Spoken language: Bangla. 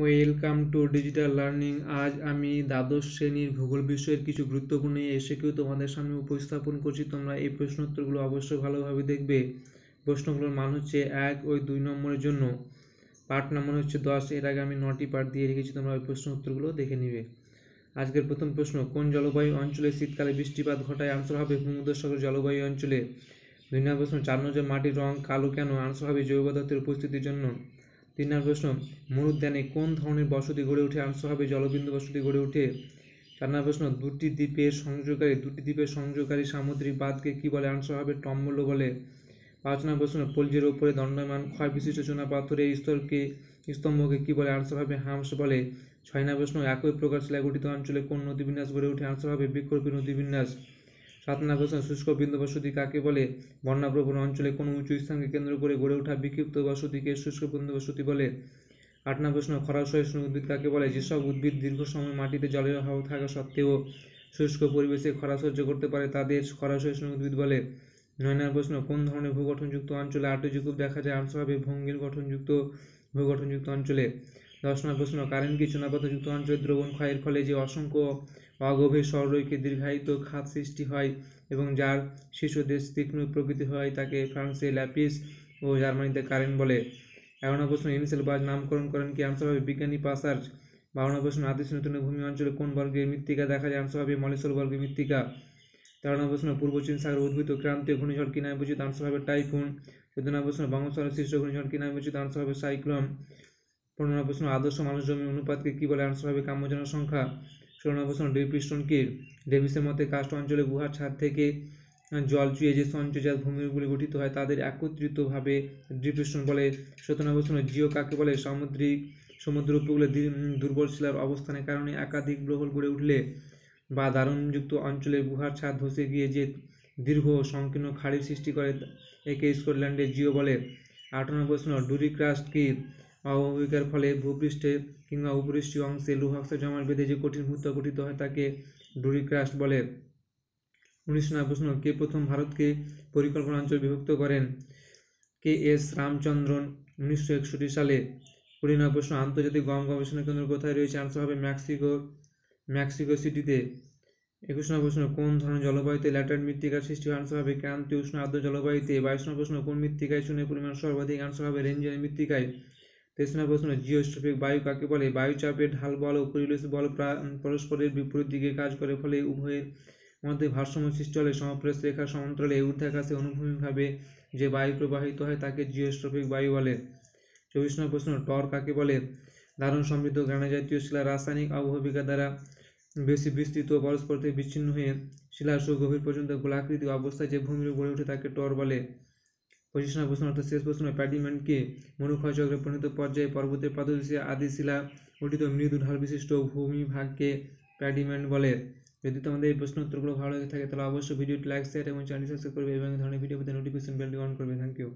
ওয়েলকাম টু ডিজিটাল লার্নিং আজ আমি দ্বাদশ শ্রেণীর ভূগোল বিষয়ের কিছু গুরুত্বপূর্ণ এসে কেউ তোমাদের সামনে উপস্থাপন করছি তোমরা এই প্রশ্ন উত্তরগুলো অবশ্যই ভালোভাবে দেখবে প্রশ্নগুলোর মান হচ্ছে এক ওই দুই নম্বরের জন্য পার্ট নম্বর হচ্ছে দশ এর আগে আমি নটি পার্ট দিয়ে রেখেছি তোমরা ওই প্রশ্ন উত্তরগুলো দেখে নিবে আজকের প্রথম প্রশ্ন কোন জলবায়ু অঞ্চলে শীতকালে বৃষ্টিপাত ঘটায় আনসার হবে ভূমধ্যসাগর জলবায়ু অঞ্চলে দুই নম্বর প্রশ্ন চার নজর মাটির রং কালো কেন আনসার হবে জৈব পদার্থের উপস্থিতির জন্য তিন নম্বর প্রশ্ন মরুদ্যানে উদ্যানে কোন ধরনের বসতি গড়ে উঠে আনসার হবে জলবিন্দু বসতি গড়ে ওঠে চার নম্বর প্রশ্ন দুটি দ্বীপের সংযোগকারী দুটি দ্বীপের সংযোগকারী সামুদ্রিক বাঁধকে কী বলে আনসার হবে টম্বল বলে পাঁচ নম্বর প্রশ্ন পলজির উপরে দণ্ডমান ক্ষয় বিশিষ্ট চুনা পাথরের স্তরকে স্তম্ভকে কী বলে আনসার হবে হামস বলে ছয় নম্বর প্রশ্ন একই প্রকার শিলাগঠিত অঞ্চলে কোন নদী বিন্যাস গড়ে উঠে আনসার হবে নদী বিন্যাস সাত নাগোসা শুষ্ক বিন্দু বসতি কাকে বলে বন্যাপ্রবণ অঞ্চলে কোনো উঁচু স্থানকে কেন্দ্র করে গড়ে ওঠা বিক্ষিপ্ত বসতিকে শুষ্ক বিন্দু বসতি বলে আট নম্বর প্রশ্ন সহিষ্ণু উদ্ভিদ কাকে বলে যেসব উদ্ভিদ দীর্ঘ সময় মাটিতে জলের অভাব থাকা সত্ত্বেও শুষ্ক পরিবেশে খরা সহ্য করতে পারে তাদের সহিষ্ণু উদ্ভিদ বলে নয় নম্বর প্রশ্ন কোন ধরনের ভূগঠনযুক্ত অঞ্চলে আটযুকুব দেখা যায় আনসার হবে ভঙ্গির গঠনযুক্ত ভূগঠনযুক্ত অঞ্চলে রসনা ঘোষণা কারণ কি যুক্ত অঞ্চলে দ্রবণ ক্ষয়ের ফলে যে অসংখ্য অগভীর সরৈকে দীর্ঘায়িত খাত সৃষ্টি হয় এবং যার শিশু দেশ তীক্ষ্ণ প্রকৃতি হয় তাকে ফ্রান্সে ল্যাপিস ও জার্মানিতে কারেন বলে এগারো প্রশ্ন ইনসেল বাজ নামকরণ করেন কি আনসার হবে বিজ্ঞানী পাসার বাউন্ন প্রশ্ন আদেশ নতুন ভূমি অঞ্চলে কোন বর্গের মৃত্তিকা দেখা যায় আনসার হবে মলেশ্বর বর্গের মৃত্তিকা তেরো প্রশ্ন পূর্ব চীন সাগর উদ্ভূত ক্রান্তীয় ঘূর্ণিঝড় কিনা নামে আনসার হবে টাইফুন চোদ্দ প্রশ্ন বঙ্গোপসাগর শীর্ষ ঘূর্ণিঝড় কিনা নামে আনসার হবে সাইক্লোন পনেরো প্রশ্ন আদর্শ মানুষ জমি অনুপাতকে কী বলে আনসার হবে কাম্য জনসংখ্যা ষোলো নম্বর প্রশ্ন ডিপ্রিস্টনকে ডেভিসের মতে কাস্ট অঞ্চলে গুহার ছাদ থেকে জল চুয়ে যে সঞ্চয়জাত ভূমিগুলি গঠিত হয় তাদের একত্রিতভাবে ডিপ্রেশন বলে শতনাবসন জিও কাকে বলে সামুদ্রিক সমুদ্র উপকূলে দুর্বল শিলার অবস্থানের কারণে একাধিক গ্রহল গড়ে উঠলে বা দারুণযুক্ত অঞ্চলে গুহার ছাদ ধসে গিয়ে যে দীর্ঘ সংকীর্ণ খাড়ি সৃষ্টি করে একে স্কটল্যান্ডে জিও বলে আট নম্বর প্রশ্ন ডুরিক্রাস্ট কি অবমুবিকার ফলে ভূপৃষ্ঠে কিংবা উপৃষ্ঠীয় অংশে লোহাক্ষ জমাট বেঁধে যে কঠিন ভূত্ব গঠিত হয় তাকে ডুরিক্রাস্ট বলে উনিশ নয় প্রশ্ন কে প্রথম ভারতকে পরিকল্পনা অঞ্চল বিভক্ত করেন কে এস রামচন্দ্রন উনিশশো একষট্টি সালে কুড়ি নয় প্রশ্ন আন্তর্জাতিক গম গবেষণা কেন্দ্র কোথায় রয়েছে আনসার হবে মেক্সিকো মেক্সিকো সিটিতে একুশ নম্বর প্রশ্ন কোন ধরনের জলবায়ুতে ল্যাটার মৃত্তিকার সৃষ্টি হয় আনসার হবে ক্রান্তি উষ্ণ আর্দ্র জলবায়ুতে বাইশ নম্বর প্রশ্ন কোন মৃত্তিকায় শূন্য পরিমাণ সর্বাধিক আনসার হবে রেঞ্জের মৃত্তিকায় তেসনা প্রশ্ন জিওস্ট্রফিক বায়ু কাকে বলে বায়ুচাপের ঢাল বল ও পরিবেশ বল পরস্পরের বিপরীত দিকে কাজ করে ফলে উভয়ের মধ্যে ভারসাম্য সৃষ্টি হলে সমপ্রেস রেখার সমান্তরালে ঊর্ধ্বাকাশে অনুভূমিকভাবে যে বায়ু প্রবাহিত হয় তাকে জিওস্ট্রফিক বায়ু বলে চব্বিশ নম্বর প্রশ্ন টর কাকে বলে দারুণ সমৃদ্ধ জাতীয় শিলা রাসায়নিক আবহবিকা দ্বারা বেশি বিস্তৃত পরস্পর থেকে বিচ্ছিন্ন হয়ে শিলার সুগভীর পর্যন্ত গোলাকৃতি অবস্থায় যে ভূমির গড়ে ওঠে তাকে টর বলে পঁচিশ নম্বর প্রশ্ন অর্থাৎ শেষ প্রশ্ন প্যাডিম্যানকে মনুক্ষয়চক্রে পরিণত পর্যায়ে পর্বতের পাদদেশে আদি শিলা গঠিত মৃদু ঢাল বিশিষ্ট ভূমিভাগকে প্যাডিম্যান বলে যদি তোমাদের এই প্রশ্ন উত্তরগুলো ভালো লেগে থাকে তাহলে অবশ্যই ভিডিওটি লাইক শেয়ার এবং চ্যানেল সাবস্ক্রাইব করবে এবং এই ধরনের ভিডিও পেতে নোটিফিকেশন বেলটি অন করবে থ্যাংক ইউ